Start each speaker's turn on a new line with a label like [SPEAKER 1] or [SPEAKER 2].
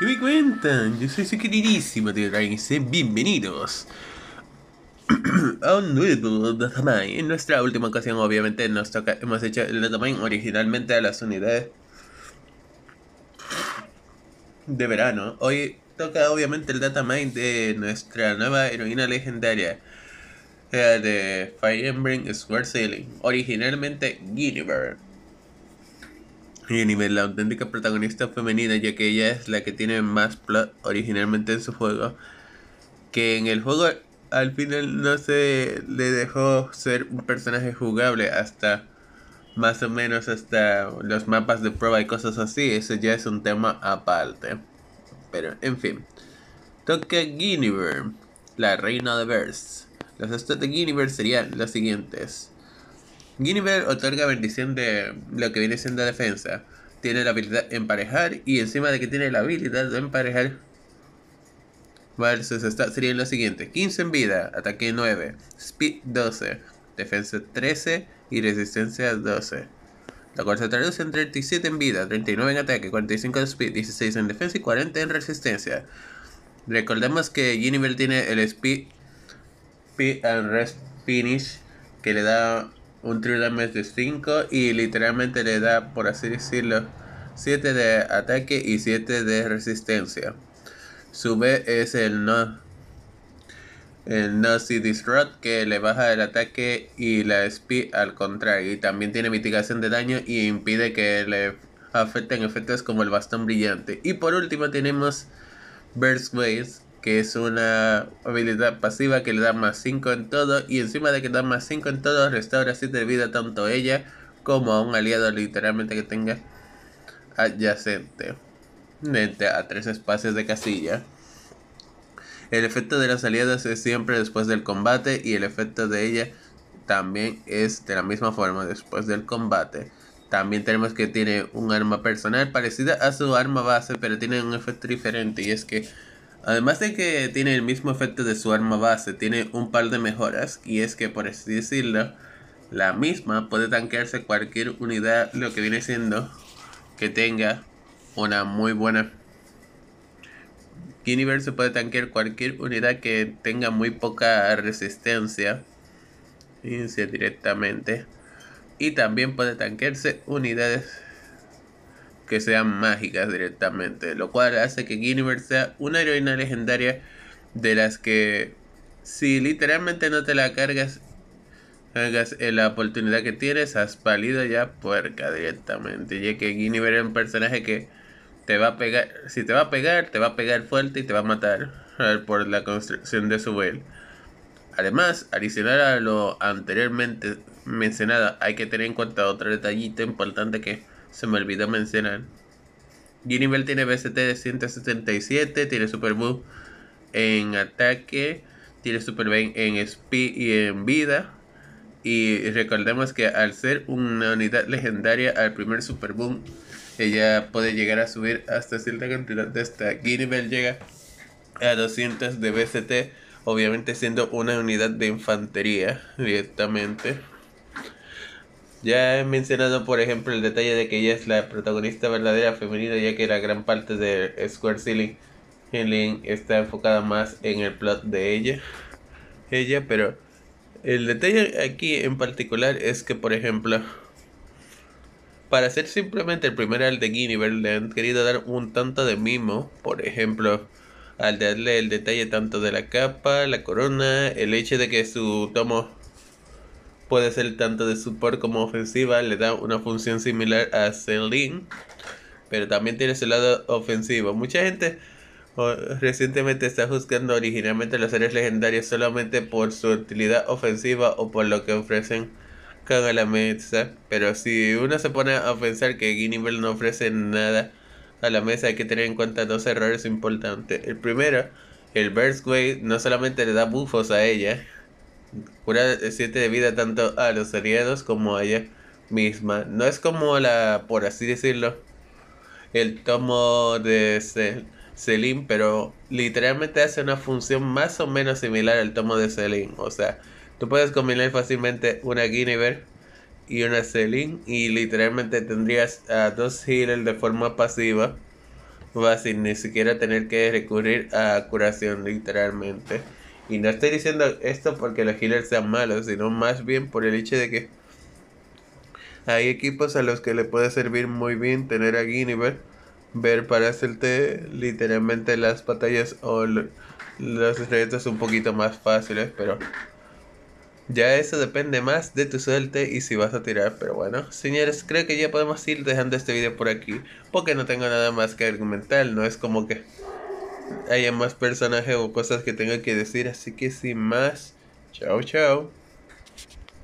[SPEAKER 1] ¿Qué me cuentan? Yo soy su queridísimo tío bienvenidos a un nuevo Datamine. En nuestra última ocasión, obviamente, nos toca, hemos hecho el Datamine originalmente a las unidades de verano. Hoy toca, obviamente, el Datamine de nuestra nueva heroína legendaria de Fire Emblem Square Sailing, originalmente Guinevere y la auténtica protagonista femenina, ya que ella es la que tiene más plot originalmente en su juego, que en el juego al final no se le dejó ser un personaje jugable hasta más o menos hasta los mapas de prueba y cosas así, eso ya es un tema aparte. Pero, en fin. Toca Guinevere, la reina de Verse. Las estadísticas de Guinevere serían los siguientes. Guinevere otorga bendición de lo que viene siendo defensa. Tiene la habilidad de emparejar y encima de que tiene la habilidad de emparejar versus stats serían lo siguiente: 15 en vida, ataque 9, speed 12, defensa 13 y resistencia 12. La cual se traduce en 37 en vida, 39 en ataque, 45 en speed, 16 en defensa y 40 en resistencia. Recordemos que Ginnifer tiene el speed, speed and rest finish que le da un thriller de 5 y literalmente le da, por así decirlo, 7 de ataque y 7 de resistencia. Su B es el no. El Nazi Disrupt que le baja el ataque y la speed al contrario. Y también tiene mitigación de daño y impide que le afecten efectos como el bastón brillante. Y por último tenemos Burst Waves que es una habilidad pasiva que le da más 5 en todo y encima de que da más 5 en todo restaura 7 de vida tanto a ella como a un aliado literalmente que tenga adyacente a tres espacios de casilla. El efecto de las aliadas es siempre después del combate y el efecto de ella también es de la misma forma después del combate. También tenemos que tiene un arma personal parecida a su arma base, pero tiene un efecto diferente y es que Además de que tiene el mismo efecto de su arma base, tiene un par de mejoras y es que por así decirlo, la misma puede tanquearse cualquier unidad, lo que viene siendo que tenga una muy buena... Universe puede tanquear cualquier unidad que tenga muy poca resistencia directamente. Y también puede tanquearse unidades que sean mágicas directamente, lo cual hace que Guinevere sea una heroína legendaria de las que si literalmente no te la cargas, en la oportunidad que tienes, has palido ya puerca directamente, ya que Guinevere es un personaje que te va a pegar, si te va a pegar, te va a pegar fuerte y te va a matar eh, por la construcción de su vuelo... Además, adicional a lo anteriormente mencionado... hay que tener en cuenta otro detallito importante que se me olvidó mencionar. Ginnivel tiene BCT de 177, tiene Super Boom en ataque, tiene Super Bane en speed y en vida. Y recordemos que al ser una unidad legendaria al primer Super Boom, ella puede llegar a subir hasta cierta cantidad de esta. Ginnivel llega a 200 de BST obviamente siendo una unidad de infantería directamente. Ya he mencionado, por ejemplo, el detalle de que ella es la protagonista verdadera femenina, ya que la gran parte de Square Ceiling Helen está enfocada más en el plot de ella. Ella, pero el detalle aquí en particular es que, por ejemplo, para ser simplemente el primer al de Guinevere, le han querido dar un tanto de mimo, por ejemplo, al darle el detalle tanto de la capa, la corona, el hecho de que su tomo Puede ser tanto de support como ofensiva, le da una función similar a Celine, pero también tiene su lado ofensivo. Mucha gente recientemente está juzgando originalmente los seres legendarios solamente por su utilidad ofensiva o por lo que ofrecen a la mesa, pero si uno se pone a pensar que Guinevere no ofrece nada a la mesa, hay que tener en cuenta dos errores importantes. El primero, el Burst Way no solamente le da bufos a ella, Cura 7 de vida tanto a los aliados como a ella misma. No es como la, por así decirlo, el tomo de Selin, pero literalmente hace una función más o menos similar al tomo de Selim. O sea, tú puedes combinar fácilmente una Guinevere y una Selim y literalmente tendrías a dos healers de forma pasiva. sin ni siquiera tener que recurrir a curación literalmente. Y no estoy diciendo esto porque los healers sean malos, sino más bien por el hecho de que hay equipos a los que le puede servir muy bien tener a Guinevere, ver para hacerte literalmente las batallas o los retos un poquito más fáciles, pero ya eso depende más de tu suerte y si vas a tirar, pero bueno, señores, creo que ya podemos ir dejando este video por aquí, porque no tengo nada más que argumentar, no es como que haya más personajes o cosas que tenga que decir. Así que sin más, chao, chao.